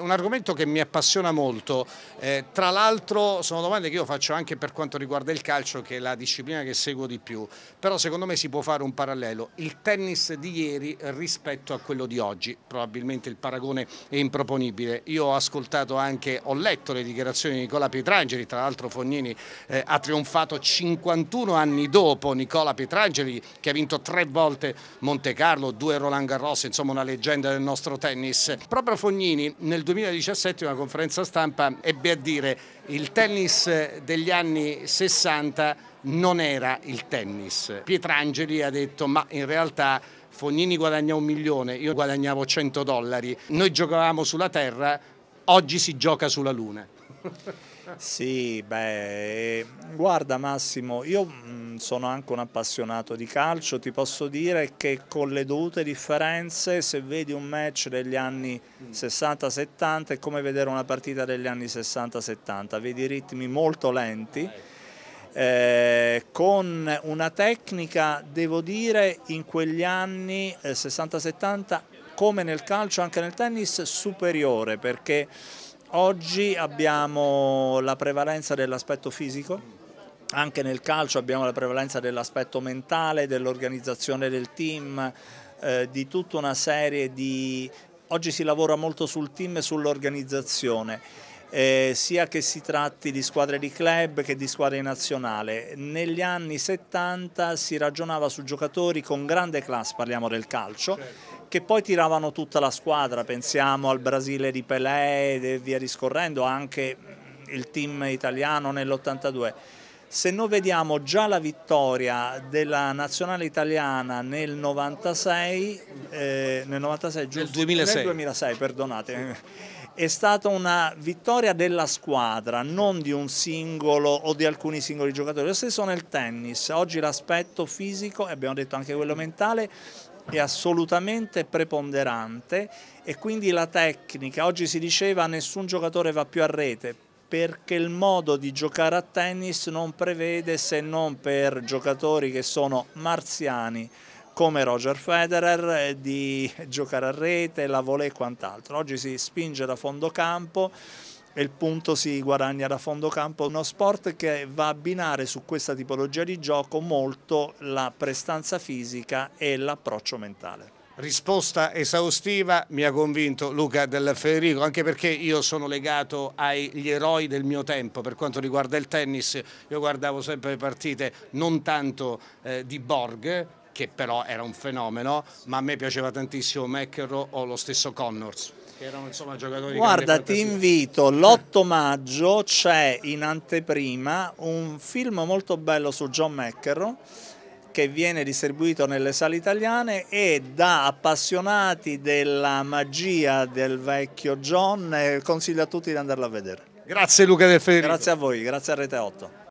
Un argomento che mi appassiona molto, eh, tra l'altro sono domande che io faccio anche per quanto riguarda il calcio che è la disciplina che seguo di più, però secondo me si può fare un parallelo, il tennis di ieri rispetto a quello di oggi, probabilmente il paragone è improponibile, io ho ascoltato anche, ho letto le dichiarazioni di Nicola Pietrangeli, tra l'altro Fognini eh, ha trionfato 51 anni dopo Nicola Pietrangeli che ha vinto tre volte Monte Carlo, due Roland Garros, insomma una leggenda del nostro tennis, proprio Fognini nel 2017 una conferenza stampa ebbe a dire il tennis degli anni 60 non era il tennis. Pietrangeli ha detto ma in realtà Fognini guadagna un milione, io guadagnavo 100 dollari, noi giocavamo sulla terra, oggi si gioca sulla luna. Sì, beh, eh, guarda Massimo, io mm, sono anche un appassionato di calcio, ti posso dire che con le dovute differenze se vedi un match degli anni 60-70 mm. è come vedere una partita degli anni 60-70, vedi ritmi molto lenti. Eh, con una tecnica, devo dire, in quegli anni 60-70, eh, come nel calcio, anche nel tennis, superiore, perché oggi abbiamo la prevalenza dell'aspetto fisico, anche nel calcio abbiamo la prevalenza dell'aspetto mentale, dell'organizzazione del team, eh, di tutta una serie di... Oggi si lavora molto sul team e sull'organizzazione, eh, sia che si tratti di squadre di club che di squadre nazionale. Negli anni 70 si ragionava su giocatori con grande classe, parliamo del calcio, certo che poi tiravano tutta la squadra, pensiamo al Brasile di Pelé e via discorrendo, anche il team italiano nell'82. Se noi vediamo già la vittoria della nazionale italiana nel 96, eh, nel 96 giusto, 2006. Nel 2006 perdonate, è stata una vittoria della squadra, non di un singolo o di alcuni singoli giocatori. Lo stesso nel tennis, oggi l'aspetto fisico, e abbiamo detto anche quello mentale, è assolutamente preponderante e quindi la tecnica, oggi si diceva nessun giocatore va più a rete, perché il modo di giocare a tennis non prevede se non per giocatori che sono marziani come Roger Federer eh, di giocare a rete, la volée e quant'altro. Oggi si spinge da fondo campo e il punto si guadagna da fondo campo. Uno sport che va a abbinare su questa tipologia di gioco molto la prestanza fisica e l'approccio mentale risposta esaustiva mi ha convinto Luca Del Federico, anche perché io sono legato agli eroi del mio tempo, per quanto riguarda il tennis io guardavo sempre le partite non tanto eh, di Borg, che però era un fenomeno, ma a me piaceva tantissimo McEnroe o lo stesso Connors. Che erano insomma giocatori Guarda, ti invito, l'8 maggio c'è in anteprima un film molto bello su John McEnroe che viene distribuito nelle sale italiane e da appassionati della magia del vecchio John eh, consiglio a tutti di andarlo a vedere. Grazie Luca Del Federico. Grazie a voi, grazie a Rete 8.